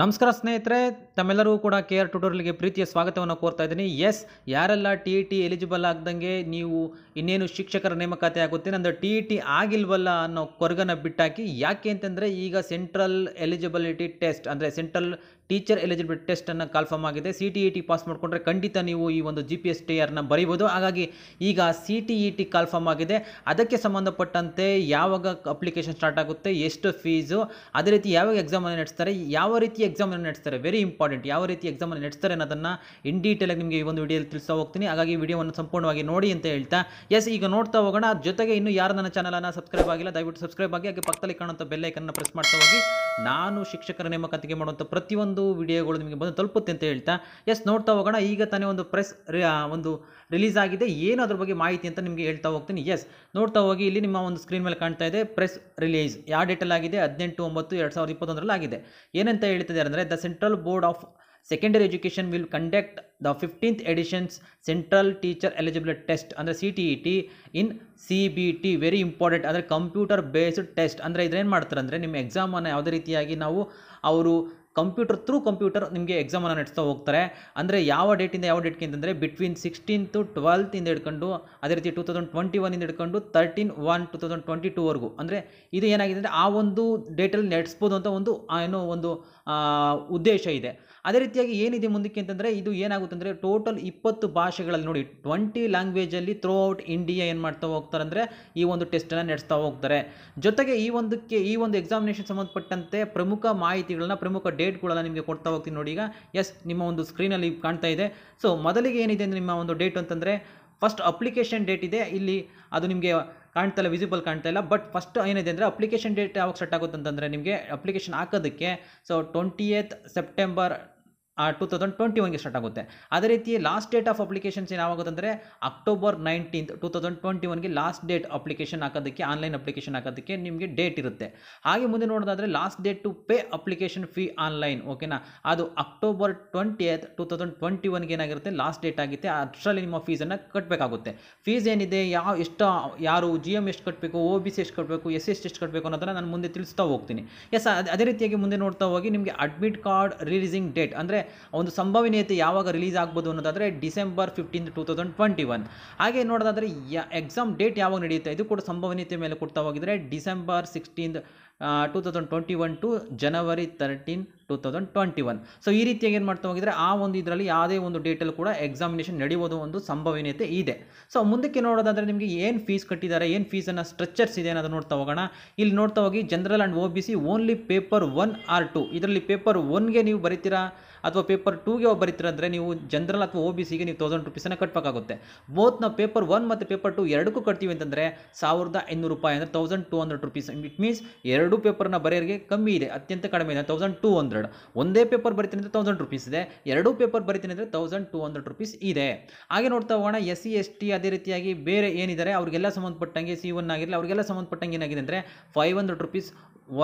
ನಮಸ್ಕಾರ ಸ್ನೇಹಿತರೆ ತಮ್ಮೆಲ್ಲರೂ ಕೂಡ ಕೆ ಆರ್ ಟ್ಯೂಟೋರಿಯಲ್ಗೆ ಪ್ರೀತಿಯ ಸ್ವಾಗತವನ್ನು ಕೋರ್ತಾ ಇದ್ದೀನಿ ಎಸ್ ಯಾರೆಲ್ಲ ಟಿ ಇ ಟಿ ಎಲಿಜಿಬಲ್ ಆಗ್ದಂಗೆ ನೀವು ಇನ್ನೇನು ಶಿಕ್ಷಕರ ನೇಮಕಾತಿ ಆಗುತ್ತೆ ನಂದು ಟಿ ಇ ಟಿ ಆಗಿಲ್ವಲ್ಲ ಅನ್ನೋ ಕೊರಗನ್ನು ಬಿಟ್ಟಾಕಿ ಯಾಕೆ ಅಂತಂದರೆ ಈಗ ಸೆಂಟ್ರಲ್ ಎಲಿಜಿಬಿಲಿಟಿ ಟೆಸ್ಟ್ ಅಂದರೆ ಸೆಂಟ್ರಲ್ ಟೀಚರ್ ಎಲಿಜಿಬಿಲಿಟಿ ಟೆಸ್ಟನ್ನು ಕಾಲ್ಫಾರ್ಮ್ ಆಗಿದೆ C T E T pass ಮಾಡಿಕೊಂಡ್ರೆ ಖಂಡಿತ ನೀವು ಈ ಒಂದು ಜಿ ಪಿ ಎಸ್ ಟಿ ಆರ್ನ ಬರೀಬೋದು ಹಾಗಾಗಿ ಈಗ C T E T call form ಆಗಿದೆ ಅದಕ್ಕೆ ಸಂಬಂಧಪಟ್ಟಂತೆ ಯಾವಾಗ ಅಪ್ಲಿಕೇಶನ್ ಸ್ಟಾರ್ಟ್ ಆಗುತ್ತೆ ಎಷ್ಟು ಫೀಸು ಅದೇ ರೀತಿ ಯಾವಾಗ ಎಕ್ಸಾಮನ್ನು ನಡೆಸ್ತಾರೆ ಯಾವ ರೀತಿ ಎಕ್ಸಾಮ್ ಅನ್ನು ನಡೆಸ್ತಾರೆ ವೆರಿ ಇಂಪಾರ್ಟೆಂಟ್ ಯಾವ ರೀತಿ ಎಕ್ಸಾಮ್ ಎಕ್ಸಾಮನ್ನು ನಡೆಸ್ತಾರೆ ಅನ್ನೋದನ್ನ ಇನ್ ಡೀಟೇಲಾಗಿ ನಿಮಗೆ ಈ ಒಂದು ವಿಡಿಯೋದಲ್ಲಿ ತಿಳಿಸ್ತಾ ಹೋಗ್ತೀನಿ ಹಾಗಾಗಿ ವಿಡಿಯೋವನ್ನು ಸಂಪೂರ್ಣವಾಗಿ ನೋಡಿ ಅಂತ ಹೇಳ್ತಾ ಎಸ್ ಈಗ ನೋಡ್ತಾ ಹೋಗೋಣ ಜೊತೆಗೆ ಇನ್ನು ಯಾರು ನನ್ನ ಚಾನಲನ್ನು ಸಬ್ಸ್ಕ್ರೈಬ್ ಆಗಿಲ್ಲ ದಯವಿಟ್ಟು ಸಬ್ಸ್ಕ್ರೈಬ್ ಆಗಿ ಹಾಗೆ ಪಕ್ಕದಲ್ಲಿ ಕಾಣುವಂಥ ಬೆಲ್ಲೈಕನ್ನು ಪ್ರೆಸ್ ಮಾಡ್ತಾ ಹೋಗಿ ನಾನು ಶಿಕ್ಷಕರ ನೇಮಕಾತಿಗೆ ಮಾಡುವಂಥ ಪ್ರತಿಯೊಂದು ವಿಡಿಯೋಗಳು ನಿಮಗೆ ಬಂದು ತಲುಪುತ್ತೆ ಅಂತ ಹೇಳ್ತಾ ಎಸ್ ನೋಡ್ತಾ ಹೋಗೋಣ ಈಗ ತಾನೇ ಒಂದು ಪ್ರೆಸ್ ಒಂದು ರಿಲೀಸ್ ಆಗಿದೆ ಏನು ಅದ್ರ ಬಗ್ಗೆ ಮಾಹಿತಿ ಅಂತ ನಿಮಗೆ ಹೇಳ್ತಾ ಹೋಗ್ತೀನಿ ಎಸ್ ನೋಡ್ತಾ ಹೋಗಿ ಇಲ್ಲಿ ನಿಮ್ಮ ಒಂದು ಸ್ಕ್ರೀನ್ ಮೇಲೆ ಕಾಣ್ತಾ ಇದೆ ಪ್ರೆಸ್ ರಿಲೀಸ್ ಯಾವ ಡೇಟಲ್ಲಿ ಆಗಿದೆ ಹದಿನೆಂಟು ಒಂಬತ್ತು ಎರಡು ಸಾವಿರದ ಇಪ್ಪತ್ತೊಂದರಲ್ಲಿ ಆಗಿದೆ ಏನಂತ ಹೇಳ್ತಾರೆ ಹೇಳ್ತಿದ್ದಾರೆ ಅಂದರೆ the central board of secondary education will conduct the fifteenth editions central teacher eligibility test ಅಂದರೆ C T E T in C B T very important ಅಂದರೆ ಕಂಪ್ಯೂಟರ್ ಬೇಸ್ಡ್ ಟೆಸ್ಟ್ ಅಂದರೆ ಇದ್ರೇನು ಮಾಡ್ತಾರೆ ಅಂದರೆ ನಿಮ್ಮ ಎಕ್ಸಾಮನ್ನು ಯಾವುದೇ ರೀತಿಯಾಗಿ ನಾವು ಅವರು ಕಂಪ್ಯೂಟರ್ ಥ್ರೂ ಕಂಪ್ಯೂಟರ್ ನಿಮಗೆ ಎಕ್ಸಾಮನ್ನು ನಡೆಸ್ತಾ ಹೋಗ್ತಾರೆ ಅಂದರೆ ಯಾವ ಡೇಟಿಂದ ಯಾವ ಡೇಟ್ಗೆ ಅಂತಂದರೆ ಬಿಟ್ವೀನ್ ಸಿಕ್ಸ್ಟೀನ್ ಟು ಇಂದ ಹಿಡ್ಕೊಂಡು ಅದೇ ರೀತಿ ಟೂ ತೌಸಂಡ್ ಟ್ವೆಂಟಿ ಒನ್ನಿಂದ ಹಿಡ್ಕೊಂಡು thirteen one two thousand twenty ಟೂವರೆಗೂ ಅಂದರೆ ಇದು ಏನಾಗಿದೆ ಅಂದರೆ ಆ ಒಂದು ಡೇಟಲ್ಲಿ ನಡೆಸ್ಬೋದು ಅಂತ ಒಂದು ಏನೋ ಒಂದು ಉದ್ದೇಶ ಇದೆ ಅದೇ ರೀತಿಯಾಗಿ ಏನಿದೆ ಮುಂದಕ್ಕೆ ಅಂತಂದರೆ ಇದು ಏನಾಗುತ್ತೆ ಅಂದರೆ ಟೋಟಲ್ ಇಪ್ಪತ್ತು ಭಾಷೆಗಳಲ್ಲಿ ನೋಡಿ ಟ್ವೆಂಟಿ ಲ್ಯಾಂಗ್ವೇಜಲ್ಲಿ ಥ್ರೂ ಔಟ್ ಇಂಡಿಯಾ ಏನು ಮಾಡ್ತಾ ಹೋಗ್ತಾರೆ ಅಂದರೆ ಈ ಒಂದು ಟೆಸ್ಟನ್ನು ನಡೆಸ್ತಾ ಹೋಗ್ತಾರೆ ಜೊತೆಗೆ ಈ ಒಂದಕ್ಕೆ ಈ ಒಂದು ಎಕ್ಸಾಮಿನೇಷನ್ ಸಂಬಂಧಪಟ್ಟಂತೆ ಪ್ರಮುಖ ಮಾಹಿತಿಗಳನ್ನ ಪ್ರಮುಖ ಡೇಟ್ಗಳೆಲ್ಲ ನಿಮಗೆ ಕೊಡ್ತಾ ಹೋಗ್ತೀನಿ ನೋಡಿ ಈಗ ಎಸ್ ನಿಮ್ಮ ಒಂದು ಸ್ಕ್ರೀನಲ್ಲಿ ಕಾಣ್ತಾ ಇದೆ ಸೊ ಮೊದಲಿಗೆ ಏನಿದೆ ಅಂದರೆ ನಿಮ್ಮ ಒಂದು ಡೇಟ್ ಅಂತಂದರೆ ಫಸ್ಟ್ ಅಪ್ಲಿಕೇಶನ್ ಡೇಟ್ ಇದೆ ಇಲ್ಲಿ ಅದು ನಿಮಗೆ ಕಾಣ್ತಾ ಇಲ್ಲ ವಿಸಿಬಲ್ ಕಾಣ್ತಾ ಇಲ್ಲ ಬಟ್ ಫಸ್ಟ್ ಏನಿದೆ ಅಂದರೆ ಅಪ್ಲಿಕೇಶನ್ ಡೇಟ್ ಯಾವಾಗ ಸೆಟ್ ಆಗುತ್ತೆ ಅಂತಂದರೆ ನಿಮಗೆ ಅಪ್ಲಿಕೇಶನ್ ಹಾಕೋದಕ್ಕೆ so twenty eighth September two thousand twenty ಒನ್ಗೆ ಸ್ಟಾರ್ಟ್ ಆಗುತ್ತೆ ಅದೇ ರೀತಿ ಲಾಸ್ಟ್ ಡೇಟ್ ಆಫ್ ಅಪ್ಲಿಕೇಶನ್ಸ್ ಏನಾಗುತ್ತೆ ಅಂದರೆ October nineteenth two thousand twenty ಒನ್ಗೆ ಲಾಸ್ಟ್ ಡೇಟ್ ಅಪ್ಲಿಕೇಶನ್ ಹಾಕೋದಕ್ಕೆ ಆನ್ಲೈನ್ ಅಪ್ಲಿಕೇಶನ್ ಹಾಕೋದಕ್ಕೆ ನಿಮಗೆ ಡೇಟ್ ಇರುತ್ತೆ ಹಾಗೆ ಮುಂದೆ ನೋಡೋದಾದರೆ last date to pay application fee online ಓಕೆನಾ ಅದು October twenty eighth two thousand twenty ಒನ್ಗೆ ಏನಾಗಿರುತ್ತೆ ಲಾಸ್ಟ್ ಡೇಟ್ ಆಗುತ್ತೆ ಅದರಲ್ಲಿ ನಿಮ್ಮ ಫೀಸನ್ನು ಕಟ್ಟಬೇಕಾಗುತ್ತೆ ಫೀಸ್ ಏನಿದೆ ಯಾವ ಎಷ್ಟು ಯಾರು ಜಿ ಎಮ್ ಎಷ್ಟು ಕಟ್ಟಬೇಕು ಓ ಬಿ ಸಿ ಎಷ್ಟು ಕಟ್ಟಬೇಕು ಎಸ್ ಎಸ್ ಎಷ್ಟು ಕಟ್ಟಬೇಕು ಅನ್ನೋದನ್ನು ನಾನು ಮುಂದೆ ತಿಳಿಸ್ತಾ ಹೋಗ್ತೀನಿ ಎಸ್ ಅದೇ ರೀತಿಯಾಗಿ ಮುಂದೆ ನೋಡ್ತಾ ಹೋಗಿ ನಿಮಗೆ ಅಡ್ಮಿಟ್ ಕಾರ್ಡ್ ರಿಲೀಸಿಂಗ್ ಡೇಟ್ ಅಂದರೆ ಒಂದು ಸಂಭವನೀಯತೆ ಯಾವಾಗ ರಿಲೀಸ್ ಆಗ್ಬೋದು ಅನ್ನೋದಾದರೆ December fifteen two thousand twenty one ಹಾಗೆ ನೋಡೋದಾದರೆ ಎಕ್ಸಾಮ್ ಡೇಟ್ ಯಾವಾಗ ನಡೆಯುತ್ತೆ ಇದು ಕೂಡ ಸಂಭವನೀಯತೆ ಮೇಲೆ ಕೊಡ್ತಾ ಹೋಗಿದರೆ December sixteen two thousand twenty one to January thirteen two thousand twenty one so ಈ ರೀತಿಯಾಗಿ ಏನು ಮಾಡ್ತಾ ಹೋಗಿದ್ರೆ ಆ ಒಂದು ಇದರಲ್ಲಿ ಯಾವುದೇ ಒಂದು ಡೇಟಲ್ಲಿ ಕೂಡ ಎಕ್ಸಾಮಿನೇಷನ್ ನಡೆಯೋದು ಒಂದು ಸಂಭವನೀಯತೆ ಇದೆ ಸೊ ಮುಂದಕ್ಕೆ ನೋಡೋದಾದರೆ ನಿಮಗೆ ಏನು ಫೀಸ್ ಕಟ್ಟಿದ್ದಾರೆ ಏನು ಫೀಸನ್ನು ಸ್ಟ್ರಕ್ಚರ್ಸ್ ಇದೆ ಅನ್ನೋದು ನೋಡ್ತಾ ಹೋಗೋಣ ಇಲ್ಲಿ ನೋಡ್ತಾ ಹೋಗಿ general and O B C only paper one or two ಇದರಲ್ಲಿ ಪೇಪರ್ ಒನ್ಗೆ ನೀವು ಬರೀತೀರಾ ಅಥವಾ ಪೇಪರ್ ಟೂಗೆ ಬರೀತೀರಾ ಅಂದರೆ ನೀವು ಜನರಲ್ ಅಥವಾ ಓ ಬಿ ಸಿಗೆ ನೀವು ತೌಸಂಡ್ ರುಪೀಸನ್ನು ಕಟ್ಬೇಕಾಗುತ್ತೆ ಬೋತ್ ನಾವು ಪೇಪರ್ ಒನ್ ಮತ್ತು ಪೇಪರ್ ಟು ಎರಡಕ್ಕೂ ಕಟ್ತೀವಿ ಅಂತಂದರೆ ಸಾವಿರದ ಐನೂರು ರೂಪಾಯಿ ಅಂದರೆ thousand two hundred rupees it means ಎರಡು ಎರಡು ಪೇಪರ್ನ ಬರೆಯೋರಿಗೆ ಕಮ್ಮಿ ಇದೆ ಅತ್ಯಂತ ಕಡಿಮೆ ಇದೆ ತೌಸಂಡ್ ಟೂ ಹಂಡ್ರೆಡ್ ಒಂದೇ ಪೇಪರ್ ಬರಿತೀನಿ ಅಂದರೆ ತೌಸಂಡ್ ರುಪೀಸ್ ಇದೆ ಎರಡೂ ಪೇಪರ್ ಬರಿತೀನಿ ಅಂದರೆ ತೌಸಂಡ್ ಟೂ ಹಂಡ್ರೆಡ್ ರುಪೀಸ್ ಇದೆ ಹಾಗೆ ನೋಡ್ತಾ ಹೋಗೋಣ ಎಸ್ ಸಿ ಎಸ್ ಟಿ ಅದೇ ರೀತಿಯಾಗಿ ಬೇರೆ ಏನಿದ್ದಾರೆ ಅವರಿಗೆಲ್ಲ ಸಂಬಂಧಪಟ್ಟಂಗೆ ಸಿ ಒನ್ ಆಗಿರಲಿ ಅವರಿಗೆಲ್ಲ ಸಂಬಂಧಪಟ್ಟಂಗೆ ಏನಾಗಿದೆ ಅಂದರೆ ಫೈವ್ ಹಂಡ್ರೆಡ್ ರುಪೀಸ್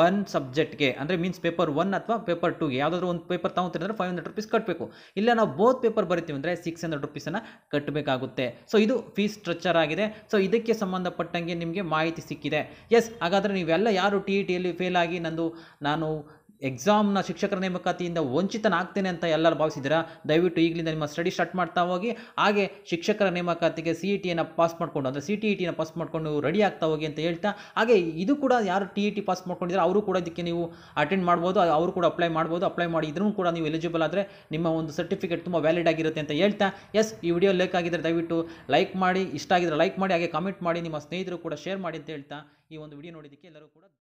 ಒನ್ ಸಬ್ಜೆಕ್ಟ್ಗೆ ಅಂದರೆ ಮೀನ್ಸ್ ಪೇಪರ್ ಒನ್ ಅಥವಾ ಪೇಪರ್ ಟೂಗೆ ಯಾವುದಾದ್ರು ಒಂದು ಪೇಪರ್ ಅಂದರೆ ಫೈವ್ ಹಂಡ್ರೆಡ್ ರುಪೀಸ್ ಕಟ್ಟಬೇಕು ಇಲ್ಲ ನಾವು ಬೋತ್ ಪೇಪರ್ ಬರಿತೀವಿ ಅಂದರೆ ಸಿಕ್ಸ್ ಹಂಡ್ರೆಡ್ ರುಪೀಸನ್ನು ಕಟ್ಟಬೇಕಾಗುತ್ತೆ ಸೊ ಇದು ಫೀಸ್ ಸ್ಟ್ರಕ್ಚರ್ ಆಗಿದೆ ಸೊ ಇದಕ್ಕೆ ಸಂಬಂಧಪಟ್ಟಂಗೆ ನಿಮಗೆ ಮಾಹಿತಿ ಸಿಕ್ಕಿದೆ ಎಸ್ ಹಾಗಾದರೆ ನೀವೆಲ್ಲ ಯಾರು ಟಿ ಇ ಟಿಯಲ್ಲಿ ಫೇಲ್ ಆಗಿ ನಂದು ನಾನು ಎಕ್ಸಾಮ್ನ ಶಿಕ್ಷಕರ ನೇಮಕಾತಿಯಿಂದ ವಂಚಿತನಾಗ್ತೇನೆ ಅಂತ ಎಲ್ಲರೂ ಭಾವಿಸಿದ್ದೀರಾ ದಯವಿಟ್ಟು ಈಗಲಿಂದ ನಿಮ್ಮ ಸ್ಟಡಿ ಸ್ಟಾರ್ಟ್ ಮಾಡ್ತಾ ಹೋಗಿ ಹಾಗೆ ಶಿಕ್ಷಕರ ನೇಮಕಾತಿಗೆ ಸಿ ಇ e ಟಿಯನ್ನು ಪಾಸ್ ಮಾಡಿಕೊಂಡು ಅಂದರೆ ಸಿ ಟಿ ಇ e ಟಿನ ಪಾಸ್ ಮಾಡಿಕೊಂಡು ರೆಡಿ ಆಗ್ತಾ ಹೋಗಿ ಅಂತ ಹೇಳ್ತಾ ಹಾಗೆ ಇದು ಕೂಡ ಯಾರು T E e T pass ಮಾಡ್ಕೊಂಡಿದ್ದಾರೆ ಅವರು ಕೂಡ ಇದಕ್ಕೆ ನೀವು ಅಟೆಂಡ್ ಮಾಡ್ಬೋದು ಅವರು ಕೂಡ ಅಪ್ಲೈ ಮಾಡ್ಬೋದು ಅಪ್ಲೈ ಮಾಡಿ ಇದ್ರೂ ಕೂಡ ನೀವು ಎಲಿಜಿಬಲ್ ಆದರೆ ನಿಮ್ಮ ಒಂದು ಸರ್ಟಿಫಿಕೇಟ್ ತುಂಬ ವ್ಯಾಲಿಡ್ ಆಗಿರುತ್ತೆ ಅಂತ ಹೇಳ್ತಾ ಎಸ್ ಈ ವಿಡಿಯೋ ಲೈಕ್ ಆಗಿದ್ದರೆ ದಯವಿಟ್ಟು ಲೈಕ್ ಮಾಡಿ ಇಷ್ಟ ಆಗಿದ್ರೆ ಲೈಕ್ ಮಾಡಿ ಹಾಗೆ ಕಮೆಂಟ್ ಮಾಡಿ ನಿಮ್ಮ ಸ್ನೇಹಿತರು ಕೂಡ ಶೇರ್ ಮಾಡಿ ಅಂತ ಹೇಳ್ತಾ ಈ ಒಂದು ವಿಡಿಯೋ ನೋಡಿದ್ದಕ್ಕೆ ಎಲ್ಲರೂ ಕೂಡ